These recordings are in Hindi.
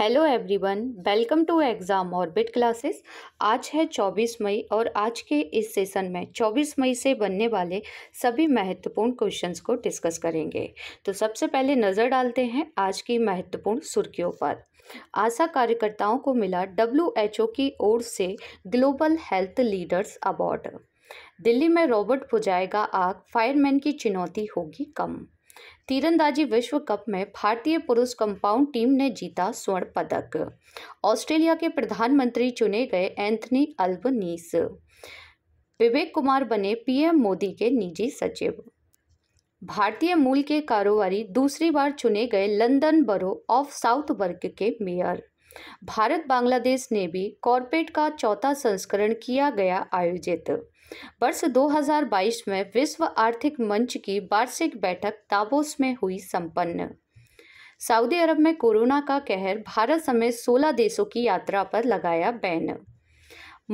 hello everyone welcome to Exam Orbit classes आज है 24 मई और आज के इस सेशन में 24 मई से बनने वाले सभी महत्वपूर्ण क्वेश्चंस को डिस्कस करेंगे तो सबसे पहले नज़र डालते हैं आज की महत्वपूर्ण सुर्खियों पर आशा कार्यकर्ताओं को मिला डब्ल्यू की ओर से global health leaders award Delhi में रॉबर्ट बुझाएगा आग फायरमैन की चुनौती होगी कम तीरंदाजी विश्व कप में भारतीय पुरुष कंपाउंड टीम ने जीता स्वर्ण पदक ऑस्ट्रेलिया के प्रधानमंत्री चुने गए एंथनी अल्बनीस विवेक कुमार बने पीएम मोदी के निजी सचिव भारतीय मूल के कारोबारी दूसरी बार चुने गए लंदन बरो ऑफ साउथ वर्ग के मेयर भारत बांग्लादेश ने भी कॉरपोरेट का चौथा संस्करण किया गया आयोजित वर्ष 2022 में विश्व आर्थिक मंच की वार्षिक बैठक ताबोस में हुई संपन्न सऊदी अरब में कोरोना का कहर भारत समेत 16 देशों की यात्रा पर लगाया बैन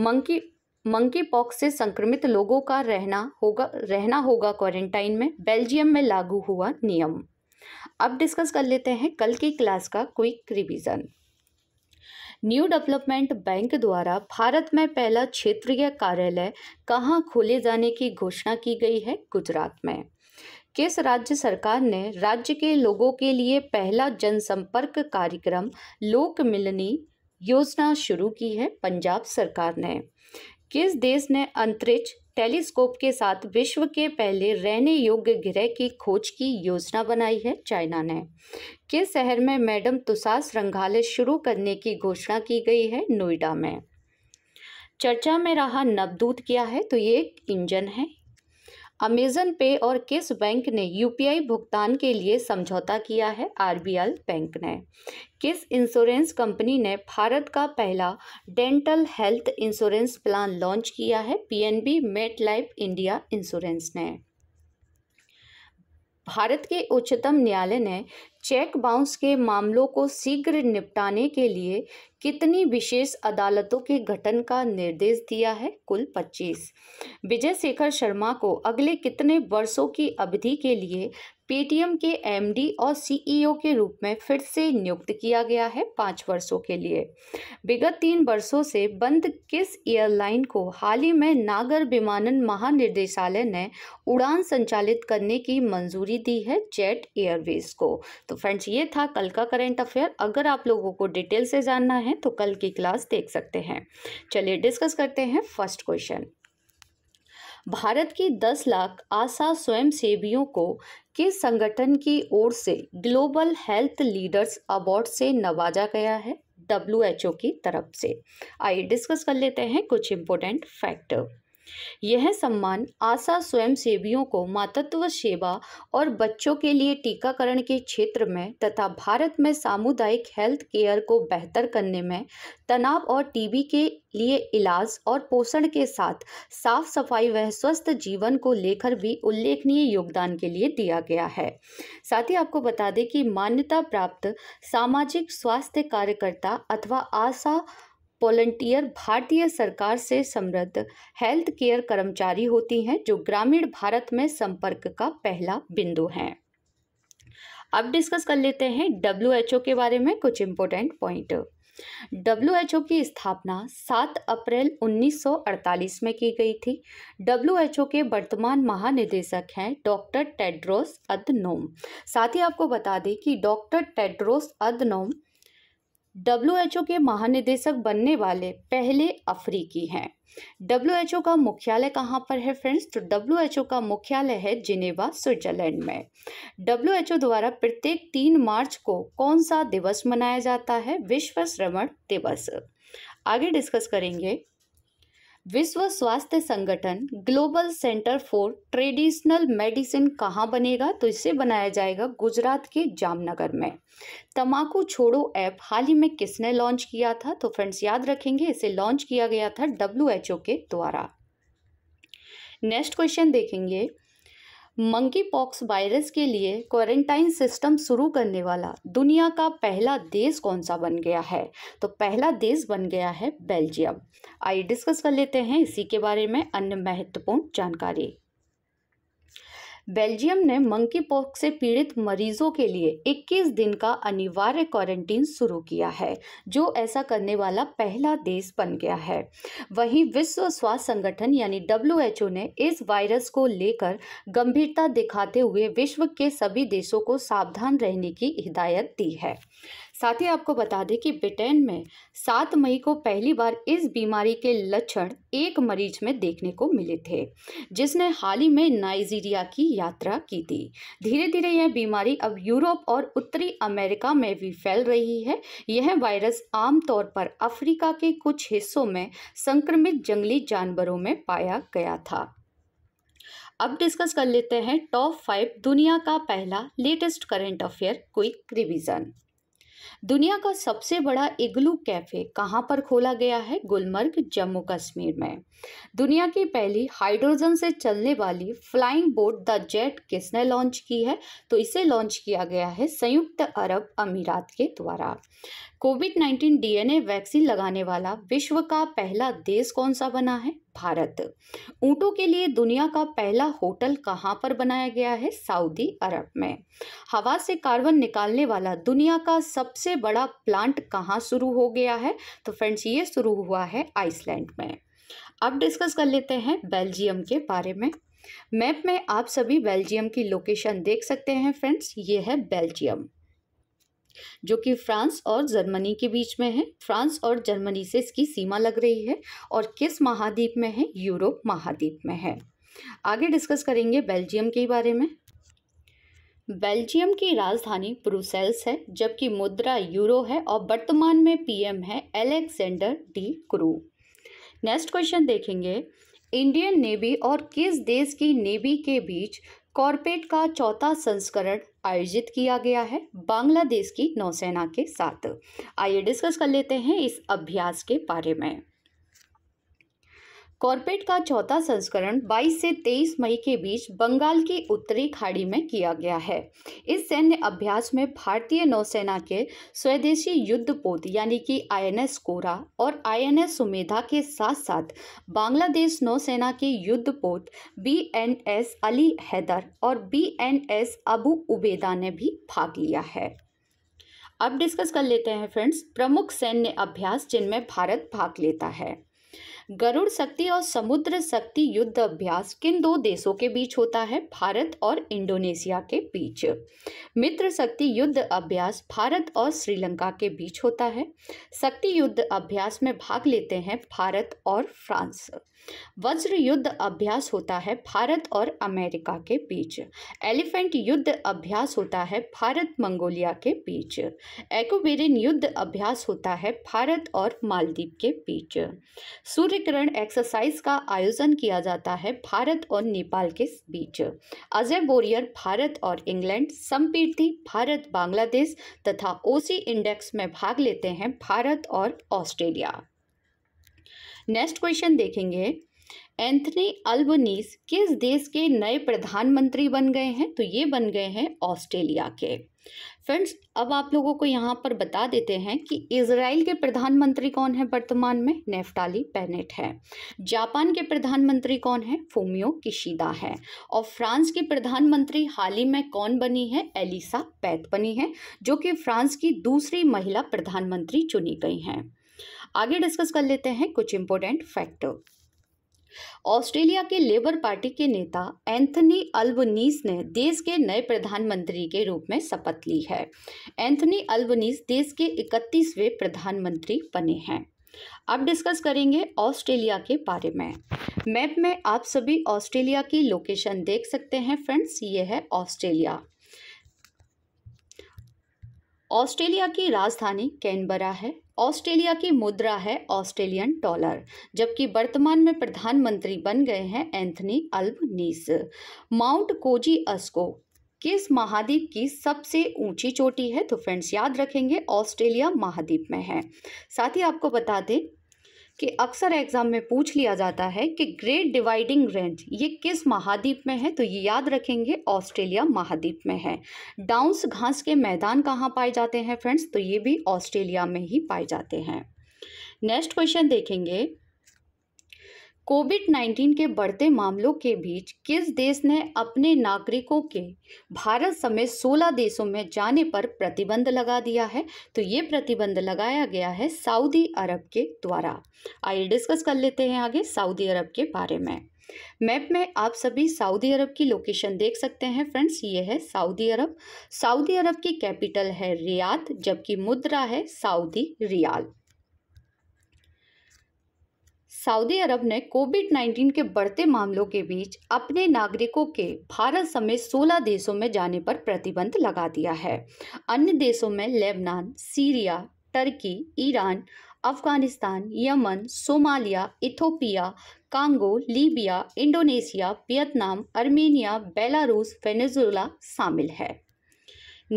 मंकी मंकी पॉक्स से संक्रमित लोगों का रहना होगा रहना होगा क्वारंटाइन में बेल्जियम में लागू हुआ नियम अब डिस्कस कर लेते हैं कल की क्लास का quick revision new development bank द्वारा भारत में पहला क्षेत्रीय कार्यालय कहाँ खोले जाने की घोषणा की गई है गुजरात में किस राज्य सरकार ने राज्य के लोगों के लिए पहला जनसंपर्क कार्यक्रम लोक मिलनी योजना शुरू की है पंजाब सरकार ने किस देश ने अंतरिक्ष टेलीस्कोप के साथ विश्व के पहले रहने योग्य ग्रह की खोज की योजना बनाई है चाइना ने किस शहर में मैडम तुषार संग्रहालय शुरू करने की घोषणा की गई है नोएडा में चर्चा में रहा नवदूत क्या है तो ये एक इंजन है अमेजन पे और किस बैंक ने यूपीआई भुगतान के लिए समझौता किया है आरबीएल बैंक ने किस इंश्योरेंस कंपनी ने भारत का पहला dental health insurance plan launch किया है PNB Met Life India insurance ने भारत के उच्चतम न्यायालय ने चेक बाउंस के मामलों को शीघ्र निपटाने के लिए कितनी विशेष अदालतों के गठन का निर्देश दिया है कुल 25 विजय शेखर शर्मा को अगले कितने वर्षों की अवधि के लिए पेटीएम के एमडी और सीईओ e के रूप में फिर से नियुक्त किया गया है पाँच वर्षों के लिए विगत तीन वर्षों से बंद किस एयरलाइन को हाल ही में नागर विमानन महानिर्देशालय ने उड़ान संचालित करने की मंजूरी दी है जेट एयरवेज को तो फ्रेंड्स ये था कल का करेंट अफेयर अगर आप लोगों को डिटेल से जानना है तो कल की क्लास देख सकते हैं चलिए डिस्कस करते हैं फर्स्ट क्वेश्चन भारत की 10 लाख आशा स्वयंसेवियों को के संगठन की ओर से ग्लोबल हेल्थ लीडर्स अवार्ड से नवाजा गया है डब्ल्यू की तरफ से आइए डिस्कस कर लेते हैं कुछ इम्पोर्टेंट फैक्टर यह सम्मान आशा स्वयंसेवियों को मातृत्व सेवा और बच्चों के लिए टीकाकरण के क्षेत्र में तथा भारत में सामुदायिक हेल्थ केयर को बेहतर करने में तनाव और टीबी के लिए इलाज और पोषण के साथ साफ सफाई व स्वस्थ जीवन को लेकर भी उल्लेखनीय योगदान के लिए दिया गया है साथ ही आपको बता दें कि मान्यता प्राप्त सामाजिक स्वास्थ्य कार्यकर्ता अथवा आशा वॉलंटियर भारतीय सरकार से समृद्ध हेल्थ केयर कर्मचारी होती हैं जो ग्रामीण भारत में संपर्क का पहला बिंदु हैं अब डिस्कस कर लेते हैं डब्ल्यू के बारे में कुछ important point W H O की स्थापना 7 अप्रैल 1948 में की गई थी डब्ल्यू एच ओ के वर्तमान महानिदेशक हैं डॉक्टर टेड्रोस अदनोम साथ ही आपको बता दें कि डॉक्टर टेड्रोस अदनोम डब्ल्यूएचओ के महानिदेशक बनने वाले पहले अफ्रीकी हैं डब्ल्यूएचओ का मुख्यालय कहाँ पर है फ्रेंड्स तो डब्ल्यूएचओ का मुख्यालय है जिनेवा स्विट्जरलैंड में डब्ल्यूएचओ द्वारा प्रत्येक तीन मार्च को कौन सा दिवस मनाया जाता है विश्व श्रवण दिवस आगे डिस्कस करेंगे विश्व स्वास्थ्य संगठन global centre for traditional medicine कहाँ बनेगा तो इसे बनाया जाएगा गुजरात के जामनगर में तम्बाकू छोड़ो ऐप हाल ही में किसने लॉन्च किया था तो फ्रेंड्स याद रखेंगे इसे लॉन्च किया गया था डब्ल्यू के द्वारा नेक्स्ट क्वेश्चन देखेंगे मंकी पॉक्स वायरस के लिए क्वारंटाइन सिस्टम शुरू करने वाला दुनिया का पहला देश कौन सा बन गया है तो पहला देश बन गया है बेल्जियम आइए डिस्कस कर लेते हैं इसी के बारे में अन्य महत्वपूर्ण जानकारी बेल्जियम ने मंकी पॉक्स से पीड़ित मरीजों के लिए 21 दिन का अनिवार्य क्वारंटीन शुरू किया है जो ऐसा करने वाला पहला देश बन गया है वहीं विश्व स्वास्थ्य संगठन यानी डब्ल्यू ने इस वायरस को लेकर गंभीरता दिखाते हुए विश्व के सभी देशों को सावधान रहने की हिदायत दी है साथ ही आपको बता दें कि ब्रिटेन में सात मई को पहली बार इस बीमारी के लक्षण एक मरीज में देखने को मिले थे जिसने हाल ही में नाइजीरिया की यात्रा की थी धीरे धीरे यह बीमारी अब यूरोप और उत्तरी अमेरिका में भी फैल रही है यह वायरस आमतौर पर अफ्रीका के कुछ हिस्सों में संक्रमित जंगली जानवरों में पाया गया था अब डिस्कस कर लेते हैं टॉप फाइव दुनिया का पहला latest current affair quick revision दुनिया का सबसे बड़ा इग्लू कैफ़े कहाँ पर खोला गया है गुलमर्ग जम्मू कश्मीर में दुनिया की पहली हाइड्रोजन से चलने वाली फ्लाइंग बोट द जेट किसने लॉन्च की है तो इसे लॉन्च किया गया है संयुक्त अरब अमीरात के द्वारा कोविड 19 डीएनए वैक्सीन लगाने वाला विश्व का पहला देश कौन सा बना है भारत ऊँटों के लिए दुनिया का पहला होटल कहाँ पर बनाया गया है सऊदी अरब में हवा से कार्बन निकालने वाला दुनिया का सबसे बड़ा प्लांट कहाँ शुरू हो गया है तो फ्रेंड्स ये शुरू हुआ है आइसलैंड में अब डिस्कस कर लेते हैं बेल्जियम के बारे में मैप में आप सभी बेल्जियम की लोकेशन देख सकते हैं फ्रेंड्स ये है बेल्जियम जो कि फ्रांस और जर्मनी के बीच में है फ्रांस और जर्मनी से इसकी सीमा लग रही है और किस महाद्वीप में है यूरोप महाद्वीप में है आगे डिस्कस करेंगे बेल्जियम के बारे में बेल्जियम की राजधानी ब्रुसेल्स है जबकि मुद्रा यूरो है और वर्तमान में पीएम है Alexander De Croo next question देखेंगे इंडियन नेवी और किस देश की नेवी के बीच कॉर्पेट का चौथा संस्करण आयोजित किया गया है बांग्लादेश की नौसेना के साथ आइए डिस्कस कर लेते हैं इस अभ्यास के बारे में कॉर्पेट का चौथा संस्करण 22 से 23 मई के बीच बंगाल की उत्तरी खाड़ी में किया गया है इस सैन्य अभ्यास में भारतीय नौसेना के स्वदेशी युद्धपोत यानी कि आईएनएस कोरा और आईएनएस सुमेधा के साथ साथ बांग्लादेश नौसेना के युद्धपोत बीएनएस अली हैदर और बीएनएस अबू उबेदा ने भी भाग लिया है अब डिस्कस कर लेते हैं फ्रेंड्स प्रमुख सैन्य अभ्यास जिनमें भारत भाग लेता है गरुड़ शक्ति और समुद्र शक्ति युद्ध अभ्यास किन दो देशों के बीच होता है भारत और इंडोनेशिया के बीच मित्र शक्ति युद्ध अभ्यास भारत और श्रीलंका के बीच होता है शक्ति युद्ध अभ्यास में भाग लेते हैं भारत और फ्रांस वज्र युद्ध अभ्यास होता है भारत और अमेरिका के बीच एलिफेंट युद्ध अभ्यास होता है भारत मंगोलिया के बीच एक्वेरियन युद्ध अभ्यास होता है भारत और मालदीव के बीच सूर्य सूर्यकिरण एक्सरसाइज का आयोजन किया जाता है भारत और नेपाल के बीच अजय बोरियर भारत और इंग्लैंड संपीर्थी भारत बांग्लादेश तथा ओसी इंडेक्स में भाग लेते हैं भारत और ऑस्ट्रेलिया नेक्स्ट क्वेश्चन देखेंगे एंथनी अल्बनीस किस देश के नए प्रधानमंत्री बन गए हैं तो ये बन गए हैं ऑस्ट्रेलिया के फ्रेंड्स अब आप लोगों को यहाँ पर बता देते हैं कि इसराइल के प्रधानमंत्री कौन है वर्तमान में नेफ्टाली पेनेट है जापान के प्रधानमंत्री कौन है फोमियो किशिदा है और फ्रांस की प्रधानमंत्री हाल ही में कौन बनी है एलिसा पैत बनी है जो कि फ्रांस की दूसरी महिला प्रधानमंत्री चुनी गई हैं आगे डिस्कस कर लेते हैं कुछ इंपॉर्टेंट फैक्टर ऑस्ट्रेलिया के लेबर पार्टी के नेता एंथनी अल्बनीस ने देश के नए प्रधानमंत्री के रूप में शपथ ली है एंथनी अल्बनीस देश के इकतीसवें प्रधानमंत्री बने हैं अब डिस्कस करेंगे ऑस्ट्रेलिया के बारे में मैप में आप सभी ऑस्ट्रेलिया की लोकेशन देख सकते हैं फ्रेंड्स ये है ऑस्ट्रेलिया ऑस्ट्रेलिया की राजधानी कैनबरा है ऑस्ट्रेलिया की मुद्रा है ऑस्ट्रेलियन डॉलर जबकि वर्तमान में प्रधानमंत्री बन गए हैं Anthony Albanese Mount Kosciuszko किस महाद्वीप की सबसे ऊंची चोटी है तो फ्रेंड्स याद रखेंगे ऑस्ट्रेलिया महाद्वीप में है साथ ही आपको बता दें कि अक्सर एग्ज़ाम में पूछ लिया जाता है कि ग्रेट डिवाइडिंग रेंज ये किस महाद्वीप में है तो ये याद रखेंगे ऑस्ट्रेलिया महाद्वीप में है डाउंस घास के मैदान कहाँ पाए जाते हैं फ्रेंड्स तो ये भी ऑस्ट्रेलिया में ही पाए जाते हैं नेक्स्ट क्वेश्चन देखेंगे कोविड 19 के बढ़ते मामलों के बीच किस देश ने अपने नागरिकों के भारत समेत 16 देशों में जाने पर प्रतिबंध लगा दिया है तो ये प्रतिबंध लगाया गया है सऊदी अरब के द्वारा आइए डिस्कस कर लेते हैं आगे सऊदी अरब के बारे में मैप में आप सभी सऊदी अरब की लोकेशन देख सकते हैं फ्रेंड्स ये है सऊदी अरब सऊदी अरब की कैपिटल है रियाद जबकि मुद्रा है सऊदी रियाल सऊदी अरब ने कोविड 19 के बढ़ते मामलों के बीच अपने नागरिकों के भारत समेत 16 देशों में जाने पर प्रतिबंध लगा दिया है अन्य देशों में Lebanon Syria Turkey Iran Afghanistan Yemen Somalia Ethiopia Congo Libya Indonesia Vietnam Armenia Belarus Venezuela शामिल है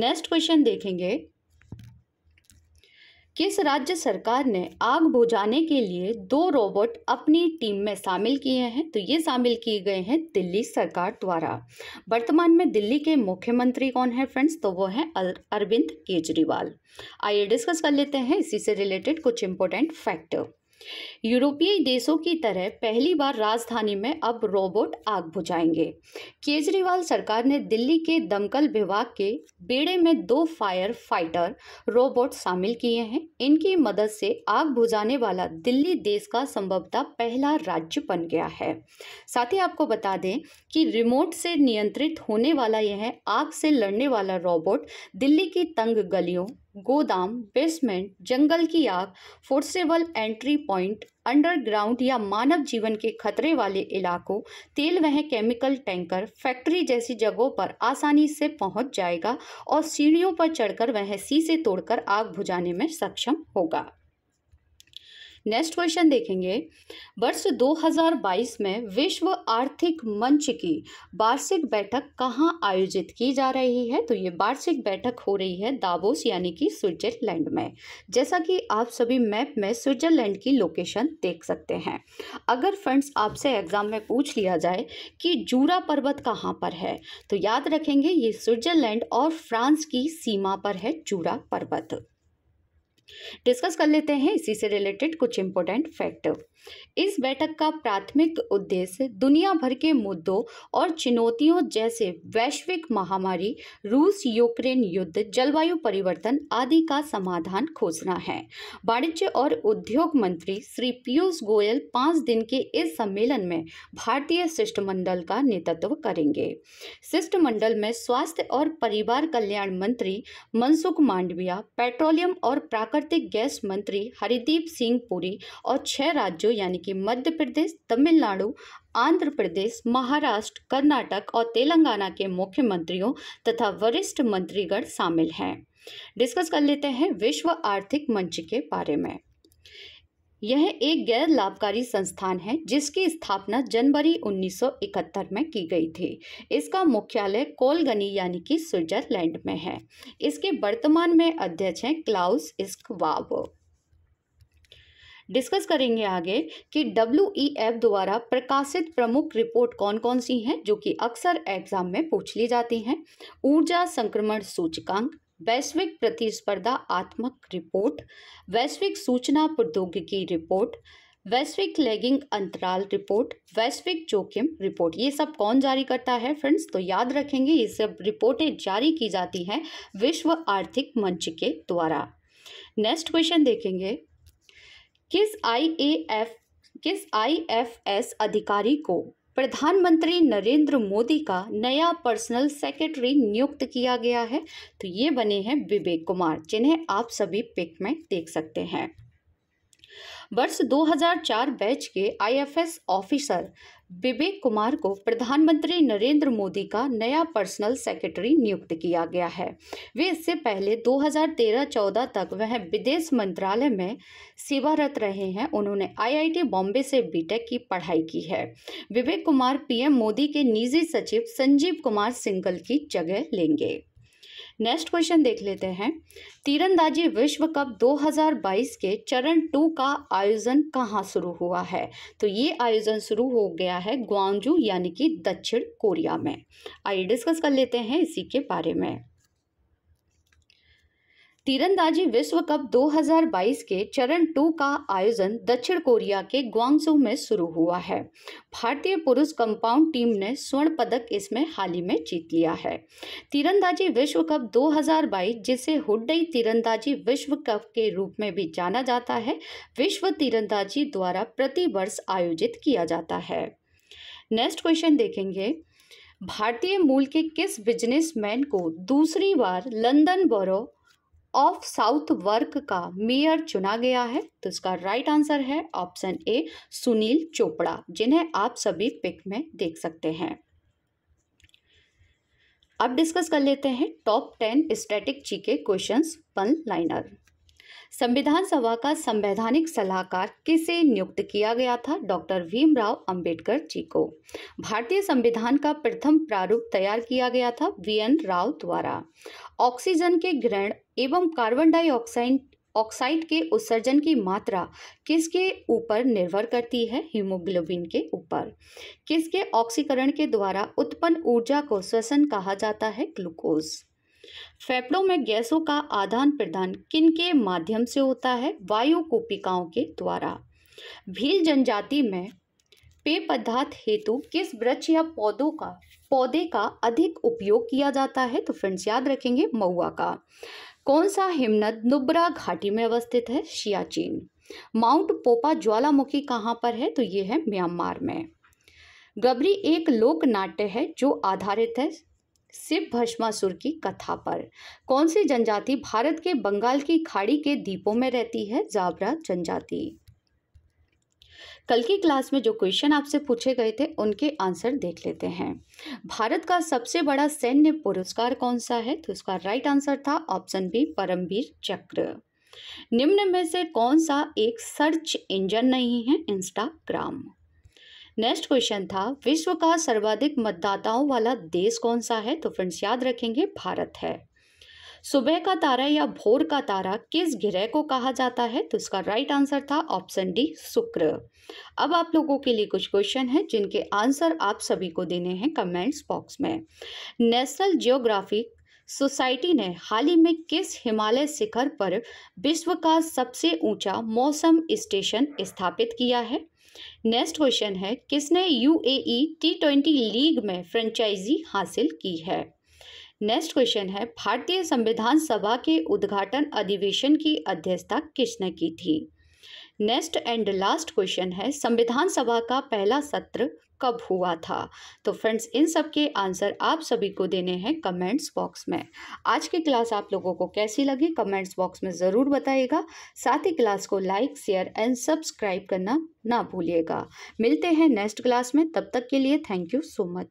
नेक्स्ट क्वेश्चन देखेंगे किस राज्य सरकार ने आग बुझाने के लिए दो रोबोट अपनी टीम में शामिल किए हैं तो ये शामिल किए गए हैं दिल्ली सरकार द्वारा वर्तमान में दिल्ली के मुख्यमंत्री कौन है फ्रेंड्स तो वो हैं अरविंद केजरीवाल आइए डिस्कस कर लेते हैं इसी से रिलेटेड कुछ इंपॉर्टेंट फैक्टर यूरोपीय देशों की तरह पहली बार राजधानी में अब रोबोट आग बुझाएंगे केजरीवाल सरकार ने दिल्ली के दमकल विभाग के बेड़े में दो फायर फाइटर रोबोट शामिल किए हैं इनकी मदद से आग बुझाने वाला दिल्ली देश का संभवतः पहला राज्य बन गया है साथ ही आपको बता दें कि रिमोट से नियंत्रित होने वाला यह आग से लड़ने वाला रोबोट दिल्ली की तंग गलियों गोदाम बेसमेंट जंगल की आग फोर्सेबल एंट्री पॉइंट अंडरग्राउंड या मानव जीवन के खतरे वाले इलाकों तेल वह केमिकल टैंकर फैक्ट्री जैसी जगहों पर आसानी से पहुंच जाएगा और सीढ़ियों पर चढ़कर वह शीशे तोड़कर आग बुझाने में सक्षम होगा नेक्स्ट क्वेश्चन देखेंगे वर्ष 2022 में विश्व आर्थिक मंच की वार्षिक बैठक कहाँ आयोजित की जा रही है तो ये वार्षिक बैठक हो रही है दावोस यानी कि स्विट्जरलैंड में जैसा कि आप सभी मैप में स्विट्जरलैंड की लोकेशन देख सकते हैं अगर फ्रेंड्स आपसे एग्जाम में पूछ लिया जाए कि जूरा पर्वत कहाँ पर है तो याद रखेंगे ये स्विट्जरलैंड और फ्रांस की सीमा पर है जूरा पर्वत डिस्कस कर लेते हैं इसी से रिलेटेड कुछ इम्पोर्टेंट फैक्ट इस बैठक का प्राथमिक उद्देश्य दुनिया भर के मुद्दों और चुनौतियों जैसे वैश्विक महामारी रूस यूक्रेन युद्ध जलवायु परिवर्तन आदि का समाधान खोजना है वाणिज्य और उद्योग मंत्री श्री पीयूष गोयल पाँच दिन के इस सम्मेलन में भारतीय शिष्टमंडल का नेतृत्व करेंगे शिष्टमंडल में स्वास्थ्य और परिवार कल्याण मंत्री मनसुख मांडविया पेट्रोलियम और प्राकृतिक प्राकृतिक गैस मंत्री हरिदीप सिंह पुरी और छह राज्यों यानी कि मध्य प्रदेश तमिलनाडु आंध्र प्रदेश महाराष्ट्र कर्नाटक और तेलंगाना के मुख्यमंत्रियों तथा वरिष्ठ मंत्रीगण शामिल हैं डिस्कस कर लेते हैं विश्व आर्थिक मंच के बारे में यह एक गैर लाभकारी संस्थान है जिसकी स्थापना जनवरी 1971 में की गई थी इसका मुख्यालय कोलगनी यानी कि स्विट्जरलैंड में है इसके वर्तमान में अध्यक्ष हैं क्लाउस इस्कवाब डिस्कस करेंगे आगे कि डब्ल्यू एफ द्वारा प्रकाशित प्रमुख रिपोर्ट कौन कौन सी हैं जो कि अक्सर एग्जाम में पूछ ली जाती हैं ऊर्जा संक्रमण सूचकांक वैश्विक प्रतिस्पर्धा आत्मक रिपोर्ट वैश्विक सूचना प्रौद्योगिकी रिपोर्ट वैश्विक लैगिंग अंतराल रिपोर्ट वैश्विक जोखिम रिपोर्ट ये सब कौन जारी करता है फ्रेंड्स तो याद रखेंगे ये सब रिपोर्टें जारी की जाती हैं विश्व आर्थिक मंच के द्वारा नेक्स्ट क्वेश्चन देखेंगे किस आई ए एफ किस आई एफ एस अधिकारी को प्रधानमंत्री नरेंद्र मोदी का नया पर्सनल सेक्रेटरी नियुक्त किया गया है तो ये बने हैं विवेक कुमार जिन्हें आप सभी पिक में देख सकते हैं वर्ष 2004 बैच के आईएफएस ऑफिसर विवेक कुमार को प्रधानमंत्री नरेंद्र मोदी का नया पर्सनल सेक्रेटरी नियुक्त किया गया है वे इससे पहले 2013-14 तक वह विदेश मंत्रालय में सेवारत रहे हैं उन्होंने आईआईटी बॉम्बे से बीटेक की पढ़ाई की है विवेक कुमार पीएम मोदी के निजी सचिव संजीव कुमार सिंगल की जगह लेंगे नेक्स्ट क्वेश्चन देख लेते हैं तीरंदाजी विश्व कप 2022 के चरण टू का आयोजन कहाँ शुरू हुआ है तो ये आयोजन शुरू हो गया है ग्वांगजू यानी कि दक्षिण कोरिया में आइए डिस्कस कर लेते हैं इसी के बारे में तीरंदाजी विश्व कप 2022 के चरण टू का आयोजन दक्षिण कोरिया के ग्वांगसू में शुरू हुआ है भारतीय पुरुष कंपाउंड टीम ने स्वर्ण पदक इसमें हाल ही में जीत लिया है तीरंदाजी विश्व कप 2022 जिसे हुडई तीरंदाजी विश्व कप के रूप में भी जाना जाता है विश्व तीरंदाजी द्वारा प्रति वर्ष आयोजित किया जाता है नेक्स्ट क्वेश्चन देखेंगे भारतीय मूल के किस बिजनेसमैन को दूसरी बार London Borough of Southwark का मेयर चुना गया है तो इसका राइट आंसर है ऑप्शन ए सुनील चोपड़ा जिन्हें आप सभी पिक में देख सकते हैं अब डिस्कस कर लेते हैं top ten static GK questions one liner संविधान सभा का संवैधानिक सलाहकार किसे नियुक्त किया गया था डॉक्टर भीमराव अंबेडकर जी को भारतीय संविधान का प्रथम प्रारूप तैयार किया गया था वी एन राव द्वारा ऑक्सीजन के ग्रहण एवं कार्बन डाइऑक्साइड ऑक्साइड के उत्सर्जन की मात्रा किसके ऊपर निर्भर करती है हीमोग्लोबिन के ऊपर किसके ऑक्सीकरण के द्वारा उत्पन्न ऊर्जा को श्वसन कहा जाता है ग्लूकोज फेफड़ों में गैसों का आदान प्रदान किन के माध्यम से होता है वायु कोपिकाओं के द्वारा भील जनजाति में पेय पदार्थ हेतु किस वृक्ष या पौधों का पौधे का अधिक उपयोग किया जाता है तो फ्रेंड्स याद रखेंगे मऊआ का कौन सा हिमनद नुब्रा घाटी में अवस्थित है सियाचिन माउंट पोपा ज्वालामुखी कहाँ पर है तो ये है म्यांमार में गबरी एक लोक नाट्य है जो आधारित है शिव भस्मासुर की कथा पर कौन सी जनजाति भारत के बंगाल की खाड़ी के द्वीपों में रहती है जाबरा जनजाति कल की क्लास में जो क्वेश्चन आपसे पूछे गए थे उनके आंसर देख लेते हैं भारत का सबसे बड़ा सैन्य पुरस्कार कौन सा है तो उसका राइट आंसर था ऑप्शन बी परमवीर चक्र निम्न में से कौन सा एक सर्च इंजन नहीं है इंस्टाग्राम नेक्स्ट क्वेश्चन था विश्व का सर्वाधिक मतदाताओं वाला देश कौन सा है तो फ्रेंड्स याद रखेंगे भारत है सुबह का तारा या भोर का तारा किस ग्रह को कहा जाता है तो उसका राइट आंसर था ऑप्शन डी शुक्र अब आप लोगों के लिए कुछ क्वेश्चन हैं जिनके आंसर आप सभी को देने हैं कमेंट्स बॉक्स में नेशनल जियोग्राफिक सोसाइटी ने हाल ही में किस हिमालय शिखर पर विश्व का सबसे ऊंचा मौसम स्टेशन स्थापित किया है नेक्स्ट क्वेश्चन है किसने U A T twenty league में फ्रेंचाइजी हासिल की है नेक्स्ट क्वेश्चन है भारतीय संविधान सभा के उद्घाटन अधिवेशन की अध्यक्षता किसने की थी नेक्स्ट एंड लास्ट क्वेश्चन है संविधान सभा का पहला सत्र कब हुआ था तो फ्रेंड्स इन सब के आंसर आप सभी को देने हैं कमेंट्स बॉक्स में आज की क्लास आप लोगों को कैसी लगी कमेंट्स बॉक्स में ज़रूर बताइएगा साथ ही क्लास को लाइक शेयर एंड सब्सक्राइब करना ना भूलिएगा मिलते हैं नेक्स्ट क्लास में तब तक के लिए थैंक यू सो मच